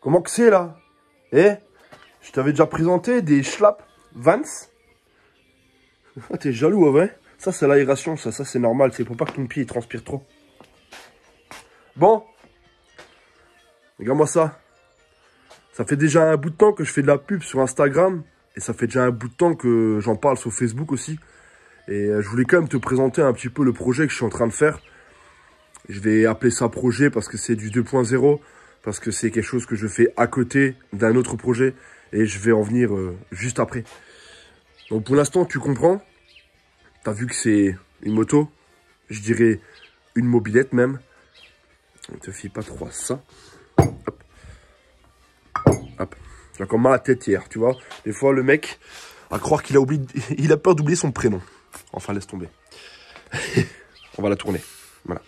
Comment que c'est là Eh Je t'avais déjà présenté des schlappes Vans. Ah, t'es jaloux, ouais. Ça, c'est l'aération, ça, ça c'est normal. C'est pour pas que ton pied transpire trop. Bon. Regarde-moi ça. Ça fait déjà un bout de temps que je fais de la pub sur Instagram. Et ça fait déjà un bout de temps que j'en parle sur Facebook aussi. Et euh, je voulais quand même te présenter un petit peu le projet que je suis en train de faire. Je vais appeler ça projet parce que c'est du 2.0 parce que c'est quelque chose que je fais à côté d'un autre projet et je vais en venir euh, juste après. Donc pour l'instant, tu comprends. T'as vu que c'est une moto, je dirais une mobilette même. On te fie pas trop à ça. Hop. Hop. J'ai encore mal à la tête hier, tu vois. Des fois, le mec, à croire qu'il a oublié, il a peur d'oublier son prénom. Enfin, laisse tomber. On va la tourner. Voilà.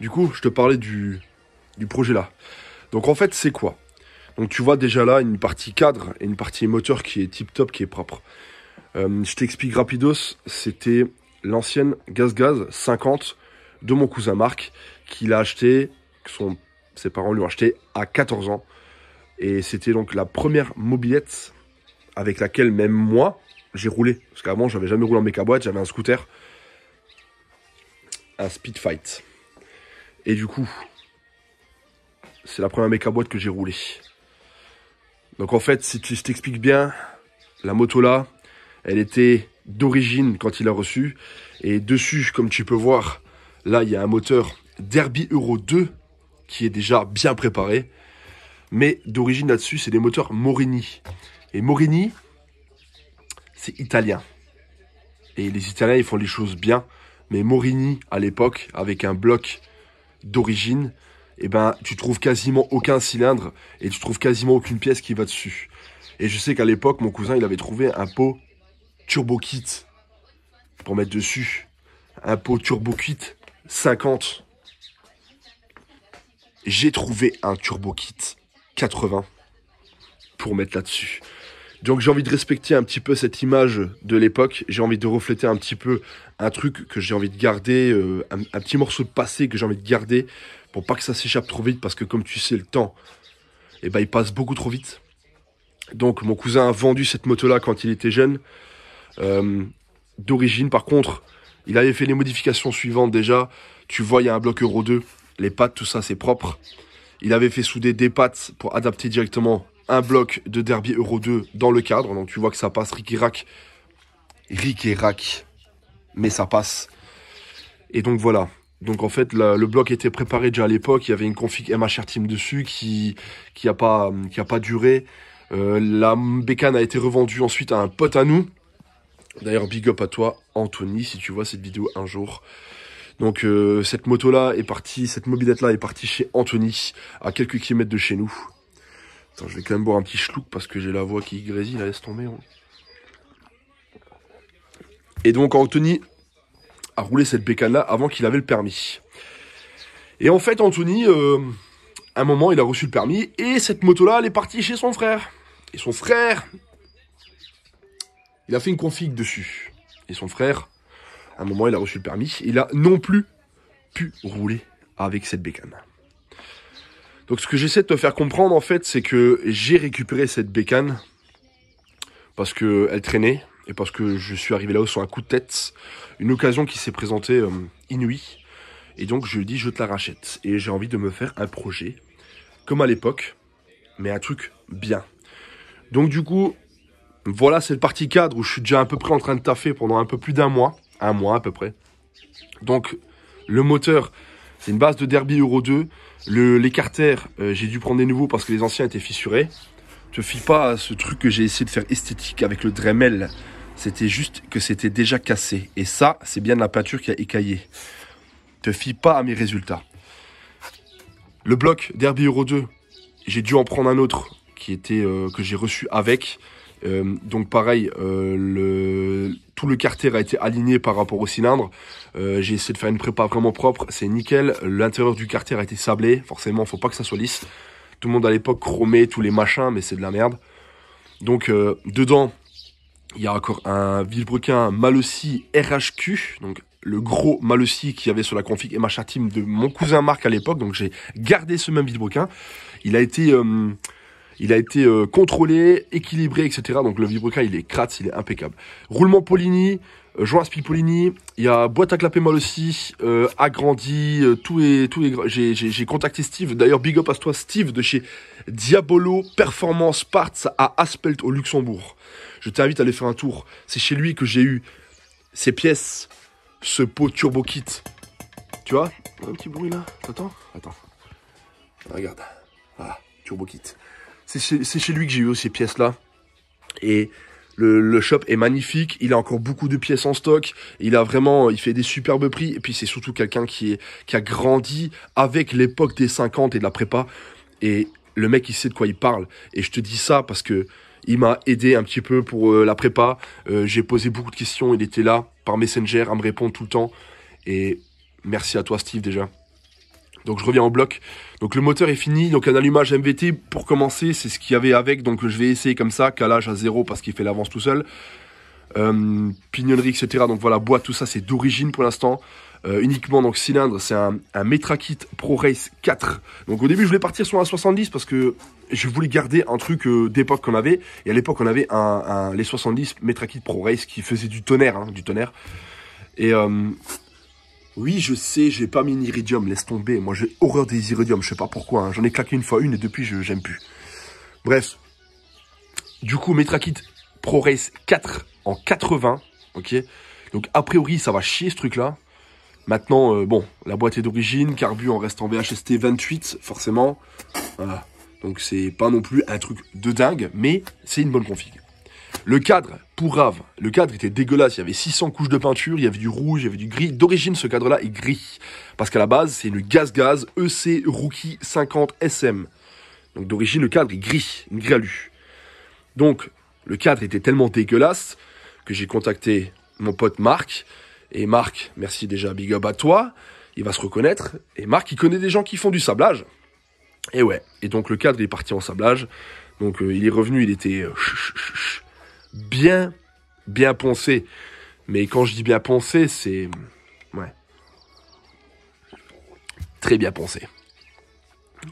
Du coup, je te parlais du, du projet-là. Donc en fait, c'est quoi Donc tu vois déjà là une partie cadre et une partie moteur qui est tip-top, qui est propre. Euh, je t'explique rapidos, c'était l'ancienne Gaz Gaz 50 de mon cousin Marc, qu'il a acheté, que ses parents lui ont acheté à 14 ans. Et c'était donc la première mobilette avec laquelle même moi, j'ai roulé. Parce qu'avant, j'avais jamais roulé en méca-boîte, j'avais un scooter, un speed fight. Et du coup, c'est la première méca boîte que j'ai roulée. Donc en fait, si tu t'expliques bien, la moto là, elle était d'origine quand il l'a reçue. Et dessus, comme tu peux voir, là, il y a un moteur Derby Euro 2 qui est déjà bien préparé. Mais d'origine là-dessus, c'est des moteurs Morini. Et Morini, c'est italien. Et les Italiens, ils font les choses bien. Mais Morini, à l'époque, avec un bloc d'origine, et eh ben tu trouves quasiment aucun cylindre et tu trouves quasiment aucune pièce qui va dessus. Et je sais qu'à l'époque, mon cousin, il avait trouvé un pot turbo kit pour mettre dessus. Un pot turbo kit 50. J'ai trouvé un turbo kit 80 pour mettre là-dessus. Donc j'ai envie de respecter un petit peu cette image de l'époque, j'ai envie de refléter un petit peu un truc que j'ai envie de garder, euh, un, petit morceau de passé que j'ai envie de garder pour pas que ça s'échappe trop vite parce que comme tu sais le temps, eh ben, il passe beaucoup trop vite. Donc mon cousin a vendu cette moto-là quand il était jeune. Euh, d'origine par contre, il avait fait les modifications suivantes déjà. Tu vois, il y a un bloc Euro 2, les pattes, tout ça c'est propre. Il avait fait souder des pattes pour adapter directement un bloc de derby Euro 2 dans le cadre. Donc tu vois que ça passe Rick et Rack. Rick et Rack. Mais ça passe. Et donc voilà. Donc en fait, le bloc était préparé déjà à l'époque. Il y avait une config MHR Team dessus qui qui a pas qui pas duré. Euh, la bécane a été revendue ensuite à un pote à nous. D'ailleurs, big up à toi, Anthony, si tu vois cette vidéo un jour. Donc euh, cette moto là est partie, cette mobilette là est partie chez Anthony, à quelques kilomètres de chez nous. Attends, je vais quand même boire un petit schlouk parce que j'ai la voix qui grésille, la laisse tomber. Et donc Anthony a roulé cette bécane-là avant qu'il avait le permis. Et en fait, Anthony, à euh, un moment, il a reçu le permis et cette moto-là, elle est partie chez son frère. Et son frère, il a fait une config dessus. Et son frère, à un moment, il a reçu le permis. Il a non plus pu rouler avec cette bécane. Donc ce que j'essaie de te faire comprendre en fait, c'est que j'ai récupéré cette bécane parce qu'elle traînait et parce que je suis arrivé là-haut sur un coup de tête, une occasion qui s'est présentée euh, inouïe. Et donc je dis je te la rachète et j'ai envie de me faire un projet comme à l'époque, mais un truc bien. Donc du coup, voilà, c'est le parti cadre où je suis déjà à peu près en train de taffer pendant un peu plus d'un mois, un mois à peu près. Donc le moteur c'est une base de Derby Euro 2. Le, les euh, j'ai dû prendre des nouveaux parce que les anciens étaient fissurés. Je te fie pas à ce truc que j'ai essayé de faire esthétique avec le Dremel. C'était juste que c'était déjà cassé. Et ça, c'est bien de la peinture qui a écaillé. Te fie pas à mes résultats. Le bloc Derby Euro 2, j'ai dû en prendre un autre qui était euh, que j'ai reçu avec. Euh, donc pareil, euh, tout le carter a été aligné par rapport au cylindre. Euh, j'ai essayé de faire une prépa vraiment propre, c'est nickel. L'intérieur du carter a été sablé, forcément, faut pas que ça soit lisse. Tout le monde à l'époque chromait tous les machins, mais c'est de la merde. Donc dedans, il y a encore un vilebrequin Malossi RHQ, donc le gros Malossi qu'il y avait sur la config MHR Team de mon cousin Marc à l'époque. Donc j'ai gardé ce même vilebrequin. Il a été il a été euh, contrôlé, équilibré, etc. Donc le Vibroca il est crat, il est impeccable. Roulement Polini, euh, joint Polini, il y a boîte à clapé mal aussi, euh, agrandi, tout J'ai contacté Steve, d'ailleurs big up à toi Steve de chez Diabolo Performance Parts à Aspelt au Luxembourg. Je t'invite à aller faire un tour. C'est chez lui que j'ai eu ces pièces, ce pot turbo kit. Tu vois Un petit bruit là Attends, Attends. Regarde. Ah, turbo kit. C'est chez, lui que j'ai eu ces pièces-là. Et le, shop est magnifique, il a encore beaucoup de pièces en stock, il a vraiment, il fait des superbes prix, et puis c'est surtout quelqu'un qui, a grandi avec l'époque des 50 et de la prépa, et le mec il sait de quoi il parle, et je te dis ça parce que il m'a aidé un petit peu pour euh, la prépa, euh, j'ai posé beaucoup de questions, il était là par Messenger à me répondre tout le temps, et merci à toi Steve déjà. Donc je reviens en bloc. Donc le moteur est fini, donc un allumage MVT pour commencer, c'est ce qu'il y avait avec, donc je vais essayer comme ça, calage à zéro parce qu'il fait l'avance tout seul. Euh, pignonnerie, etc. Donc voilà, boîte, tout ça c'est d'origine pour l'instant. Euh, uniquement donc cylindre, c'est un, un Metrakit Pro Race 4. Donc au début je voulais partir sur un 70 parce que je voulais garder un truc euh, d'époque qu'on avait. Et à l'époque on avait un, les 70 Metrakit Pro Race qui faisait du tonnerre, hein, du tonnerre. Et oui, je sais, j'ai pas mis une iridium, laisse tomber. Moi, j'ai horreur des Iridium, je sais pas pourquoi. Hein. J'en ai claqué une fois une et depuis, je j'aime plus. Bref. Du coup, Metrakit Pro Race 4 en 80, ok Donc, a priori, ça va chier ce truc-là. Maintenant, euh, bon, la boîte est d'origine, carbu en reste en VHST 28, forcément. Donc, c'est pas non plus un truc de dingue, mais c'est une bonne config. Le cadre, pour Rave, le cadre était dégueulasse. Il y avait 600 couches de peinture, il y avait du rouge, il y avait du gris. D'origine, ce cadre-là est gris. Parce qu'à la base, c'est une gaz-gaz EC Rookie 50 SM. Donc d'origine, le cadre est gris, une gralue. Donc, le cadre était tellement dégueulasse que j'ai contacté mon pote Marc. Et Marc, merci déjà, big up à toi. Il va se reconnaître. Et Marc, il connaît des gens qui font du sablage. Et ouais. Et donc, le cadre est parti en sablage. Donc, euh, il est revenu, il était. Euh, bien, bien poncé. Mais quand je dis bien poncé, c'est... Ouais. Très bien poncé.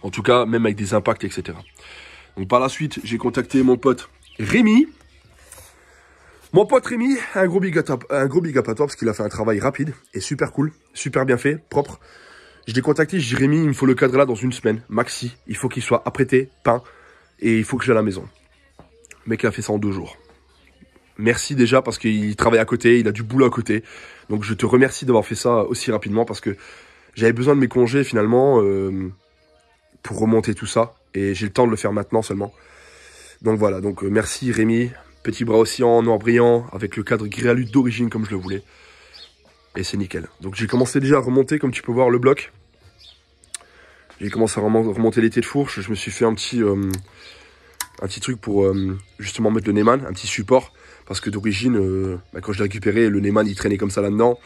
En tout cas, même avec des impacts, etc. Donc par la suite, j'ai contacté mon pote Rémi. Mon pote Rémi, un gros big up, un gros big à toi parce qu'il a fait un travail rapide et super cool, super bien fait, propre. Je l'ai contacté, j'ai Rémi, il me faut le cadre là dans une semaine, maxi. Il faut qu'il soit apprêté, peint et il faut que j'aille à la maison. Le mec a fait ça en deux jours. Merci déjà parce qu'il travaille à côté, il a du boulot à côté. Donc je te remercie d'avoir fait ça aussi rapidement parce que j'avais besoin de mes congés finalement euh, pour remonter tout ça. Et j'ai le temps de le faire maintenant seulement. Donc voilà, donc euh, merci Rémi. Petit bras aussi en noir brillant, avec le cadre gréalut d'origine comme je le voulais. Et c'est nickel. Donc j'ai commencé déjà à remonter, comme tu peux voir, le bloc. J'ai commencé à remonter l'été de fourche. Je me suis fait un petit, euh, un petit truc pour justement mettre le Neyman, un petit support. Parce que d'origine, euh, bah, quand je l'ai récupéré, le Neyman il traînait comme ça là-dedans.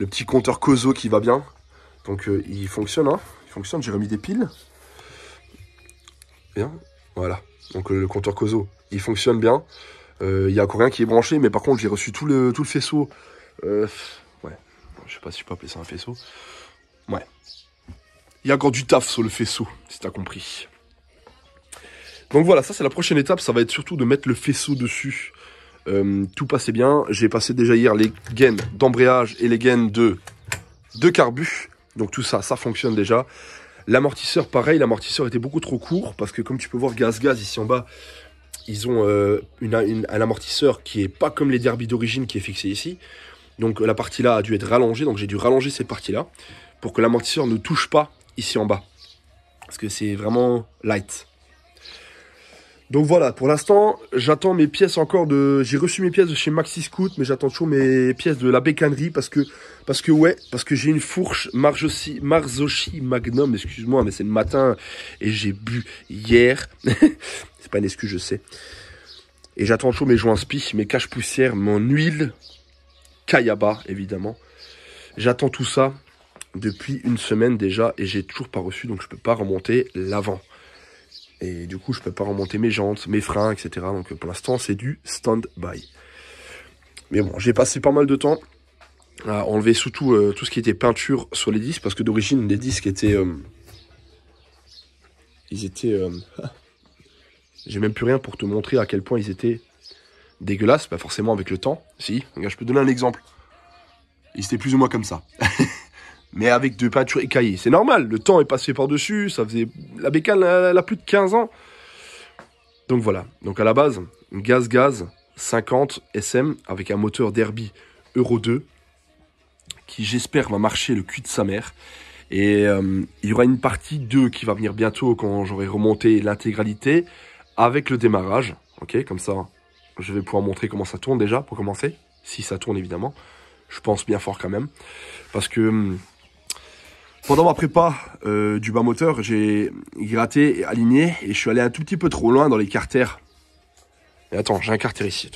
Le petit compteur Kozo qui va bien. Donc euh, il fonctionne, hein. Il fonctionne, j'ai remis des piles. Bien, voilà. Donc euh, le compteur Kozo, il fonctionne bien. Il n'y a encore rien qui est branché, mais par contre j'ai reçu tout le, tout le faisceau. ouais, je sais pas si je peux appeler ça un faisceau. Ouais. Il y a encore du taf sur le faisceau, si t'as compris. Donc voilà, ça c'est la prochaine étape, ça va être surtout de mettre le faisceau dessus. Euh, tout passait bien. J'ai passé déjà hier les gaines d'embrayage et les gaines de, de carbu. Donc tout ça, ça fonctionne déjà. L'amortisseur, pareil, l'amortisseur était beaucoup trop court parce que comme tu peux voir, gaz-gaz ici en bas, ils ont euh, une, un amortisseur qui est pas comme les derbies d'origine qui est fixé ici. Donc la partie là a dû être rallongée, donc j'ai dû rallonger cette partie là pour que l'amortisseur ne touche pas ici en bas. Parce que c'est vraiment light. Donc voilà, pour l'instant, j'attends mes pièces encore de. J'ai reçu mes pièces de chez Maxi Scout, mais j'attends toujours mes pièces de la bécannerie parce que, parce que ouais, parce que j'ai une fourche Marzocchi Marzoshi Magnum, excuse-moi, mais c'est le matin et j'ai bu hier. c'est pas une excuse, je sais. Et j'attends toujours mes joints spi, mes caches poussières, mon huile, Kayaba évidemment. J'attends tout ça depuis une semaine déjà et j'ai toujours pas reçu, donc je peux pas remonter l'avant. Et du coup, je peux pas remonter mes jantes, mes freins, etc. Donc pour l'instant, c'est du stand-by. Mais bon, j'ai passé pas mal de temps à enlever surtout euh, tout ce qui était peinture sur les disques, parce que d'origine, les disques étaient... Euh, ils étaient... Euh, j'ai même plus rien pour te montrer à quel point ils étaient dégueulasses, bah forcément avec le temps. Si, je peux donner un exemple. Ils étaient plus ou moins comme ça. mais avec de peinture écaillée. C'est normal, le temps est passé par-dessus, ça faisait la bécane, elle, a plus de 15 ans. Donc voilà. Donc à la base, gaz-gaz 50 SM avec un moteur Derby Euro 2 qui j'espère va marcher le cul de sa mère. Et euh, il y aura une partie 2 qui va venir bientôt quand j'aurai remonté l'intégralité avec le démarrage. Ok, comme ça, je vais pouvoir montrer comment ça tourne déjà pour commencer. Si ça tourne évidemment. Je pense bien fort quand même. Parce que hum, pendant ma prépa euh, du bas moteur, j'ai gratté et aligné et je suis allé un tout petit peu trop loin dans les carters. Mais attends, j'ai un carter ici.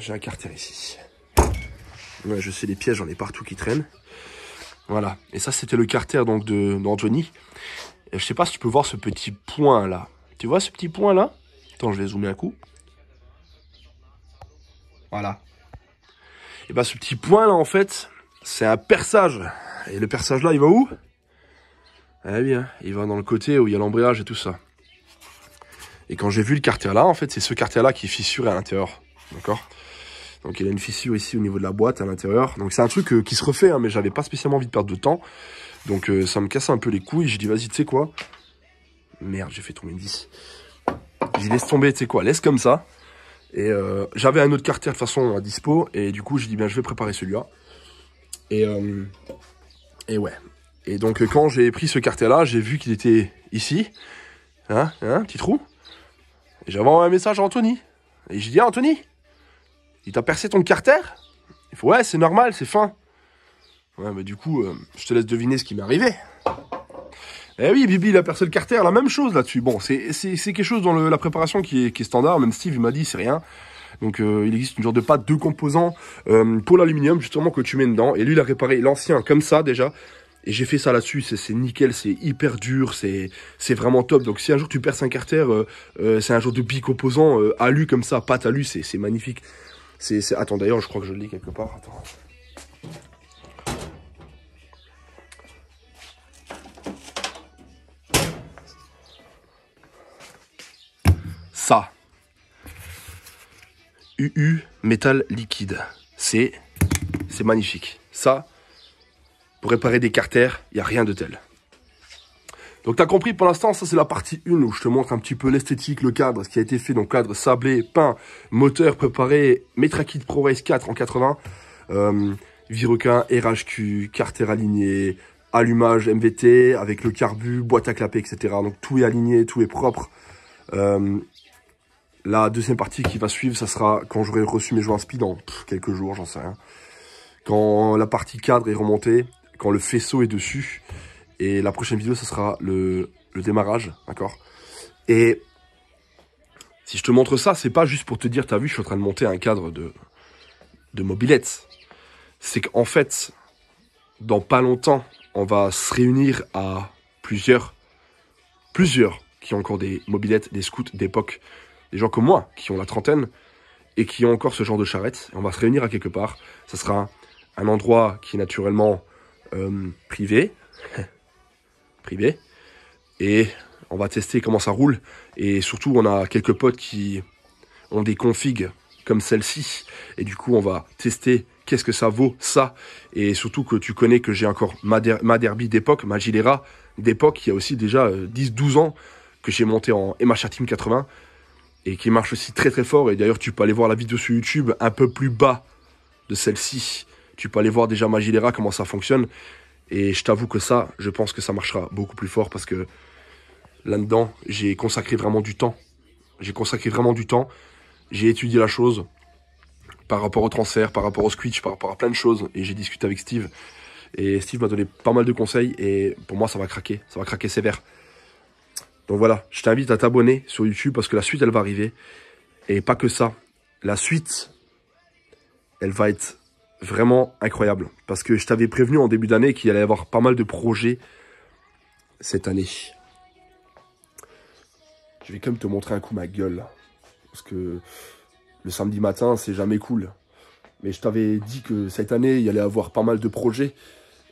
J'ai un carter ici. je sais, les pièges, j'en ai partout qui traînent. Voilà. Et ça, c'était le carter donc d'Anthony. Je sais pas si tu peux voir ce petit point là. Tu vois ce petit point là Attends, je vais zoomer un coup. Voilà. Eh ben, ce petit point là en fait, c'est un perçage. Et le perçage là, il va où Eh ah bien, hein, il va dans le côté où il y a l'embrayage et tout ça. Et quand j'ai vu le carter là, en fait, c'est ce carter là qui est fissuré à l'intérieur. D'accord Donc il y a une fissure ici au niveau de la boîte à l'intérieur. Donc c'est un truc euh, qui se refait, hein, mais j'avais pas spécialement envie de perdre de temps. Donc euh, ça me cassait un peu les couilles. Je dis vas-y, tu sais quoi Merde, j'ai fait tomber une 10. dit laisse tomber, tu sais quoi Laisse comme ça. Et euh, j'avais un autre carter de façon à dispo. Et du coup, j'ai dit, bien, je vais préparer celui-là. Et, euh, et ouais. Et donc, quand j'ai pris ce carter là j'ai vu qu'il était ici. Hein, hein, petit trou. Et j'avais envoyé un message à Anthony. Et je dit, ah, Anthony, il t'a percé ton carter ouais, c'est normal, c'est fin. Ouais, mais du coup, euh, je te laisse deviner ce qui m'est arrivé. Eh oui, Bibi, la personne Carter, la même chose là-dessus. Bon, c'est c'est quelque chose dans la préparation qui est, qui est, standard. Même Steve, il m'a dit, c'est rien. Donc, euh, il existe une genre de pâte, de composants euh, pour l'aluminium, justement, que tu mets dedans. Et lui, il a réparé l'ancien comme ça, déjà. Et j'ai fait ça là-dessus, c'est nickel, c'est hyper dur, c'est vraiment top. Donc si un jour tu perds un carter, euh, c'est un genre de bicomposant composant alu comme ça, pâte alu, c'est magnifique. c'est Attends, d'ailleurs, je crois que je le lis quelque part. Attends. UU métal liquide. C'est c'est magnifique. Ça, pour réparer des carters, il n'y a rien de tel. Donc tu as compris, pour l'instant, ça c'est la partie 1 où je te montre un petit peu l'esthétique, le cadre, ce qui a été fait. Donc cadre sablé, peint, moteur préparé, kid Pro Race 4 en 80, euh, RHQ, carter aligné, allumage MVT avec le carbu, boîte à clapet, etc. Donc tout est aligné, tout est propre. Euh, la deuxième partie qui va suivre, ça sera quand j'aurai reçu mes joueurs speed dans quelques jours, j'en sais rien. Quand la partie cadre est remontée, quand le faisceau est dessus. Et la prochaine vidéo, ça sera le, démarrage, d'accord Et si je te montre ça, c'est pas juste pour te dire, t'as vu, je suis en train de monter un cadre de, de C'est qu'en fait, dans pas longtemps, on va se réunir à plusieurs, plusieurs qui ont encore des mobilettes, des scouts d'époque des gens comme moi, qui ont la trentaine, et qui ont encore ce genre de charrette. Et on va se réunir à quelque part. Ça sera un endroit qui est naturellement euh, privé. privé. Et on va tester comment ça roule. Et surtout, on a quelques potes qui ont des configs comme celle-ci. Et du coup, on va tester qu'est-ce que ça vaut, ça. Et surtout que tu connais que j'ai encore ma, derby d'époque, ma Gilera d'époque, il y a aussi déjà 10-12 euh, ans que j'ai monté en MHR Team 80 et qui marche aussi très très fort. Et d'ailleurs, tu peux aller voir la vidéo sur YouTube un peu plus bas de celle-ci. Tu peux aller voir déjà Magilera, comment ça fonctionne. Et je t'avoue que ça, je pense que ça marchera beaucoup plus fort parce que là-dedans, j'ai consacré vraiment du temps. J'ai consacré vraiment du temps. J'ai étudié la chose par rapport au transfert, par rapport au switch, par rapport à plein de choses. Et j'ai discuté avec Steve. Et Steve m'a donné pas mal de conseils. Et pour moi, ça va craquer. Ça va craquer sévère. Donc voilà, je t'invite à t'abonner sur YouTube parce que la suite, elle va arriver. Et pas que ça. La suite, elle va être vraiment incroyable. Parce que je t'avais prévenu en début d'année qu'il allait y avoir pas mal de projets cette année. Je vais quand même te montrer un coup ma gueule. Parce que le samedi matin, c'est jamais cool. Mais je t'avais dit que cette année, il allait y avoir pas mal de projets.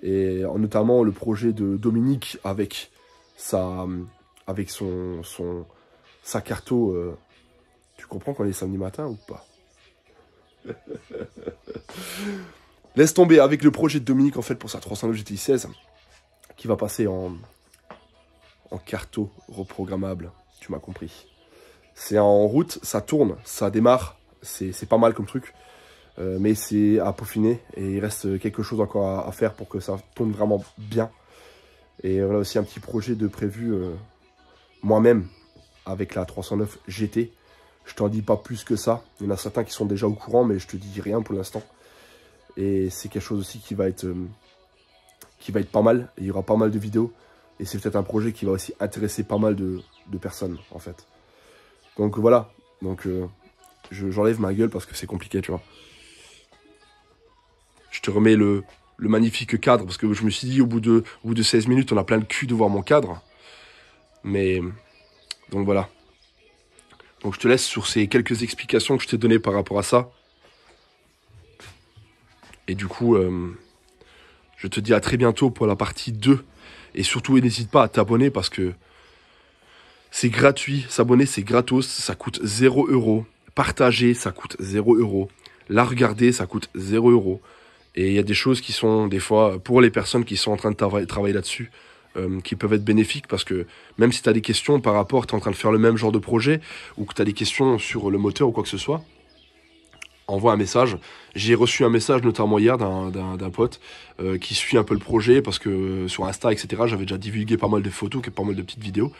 Et euh, notamment le projet de Dominique avec sa, euh, avec son, son, sa carto. Euh, tu comprends qu'on est samedi matin ou pas Laisse tomber avec le projet de Dominique en fait pour sa 309 GTI 16 qui va passer en, en carto reprogrammable. Tu m'as compris. C'est en route, ça tourne, ça démarre. C'est pas mal comme truc. Euh, mais c'est à peaufiner et il reste quelque chose encore à, faire pour que ça tourne vraiment bien. Et on a aussi un petit projet de prévu euh, moi-même avec la 309 GT. Je t'en dis pas plus que ça. Il y en a certains qui sont déjà au courant, mais je te dis rien pour l'instant. Et c'est quelque chose aussi qui va être, euh, qui va être pas mal. Il y aura pas mal de vidéos. Et c'est peut-être un projet qui va aussi intéresser pas mal de, personnes, en fait. Donc voilà. Donc euh, j'enlève ma gueule parce que c'est compliqué, tu vois. Je te remets le, le magnifique cadre parce que je me suis dit, au bout de, au bout de 16 minutes, on a plein le cul de voir mon cadre. Mais donc voilà. Donc je te laisse sur ces quelques explications que je t'ai données par rapport à ça. Et du coup, euh, je te dis à très bientôt pour la partie 2. Et surtout, n'hésite pas à t'abonner parce que c'est gratuit. S'abonner, c'est gratos. Ça coûte 0 euros. Partager, ça coûte 0 euros. La regarder, ça coûte 0 euros. Et il y a des choses qui sont des fois pour les personnes qui sont en train de travailler là-dessus. Euh, qui peuvent être bénéfiques parce que même si tu as des questions par rapport, tu es en train de faire le même genre de projet ou que tu as des questions sur le moteur ou quoi que ce soit, envoie un message. J'ai reçu un message notamment hier d'un pote euh, qui suit un peu le projet parce que euh, sur Insta, etc., j'avais déjà divulgué pas mal de photos, pas mal de petites vidéos.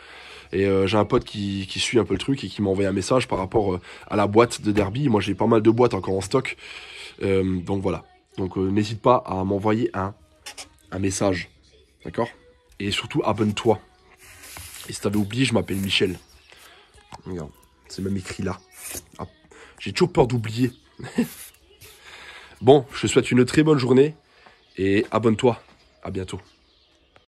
Et j'ai un pote qui, qui, suit un peu le truc et qui m'a envoyé un message par rapport à la boîte de Derby. Moi, j'ai pas mal de boîtes encore en stock. donc voilà. Donc n'hésite pas à m'envoyer un, un message. D'accord et surtout, abonne-toi. Et si t'avais oublié, je m'appelle Michel. Regarde, c'est même écrit là. Ah, j'ai toujours peur d'oublier. bon, je te souhaite une très bonne journée et abonne-toi. À bientôt.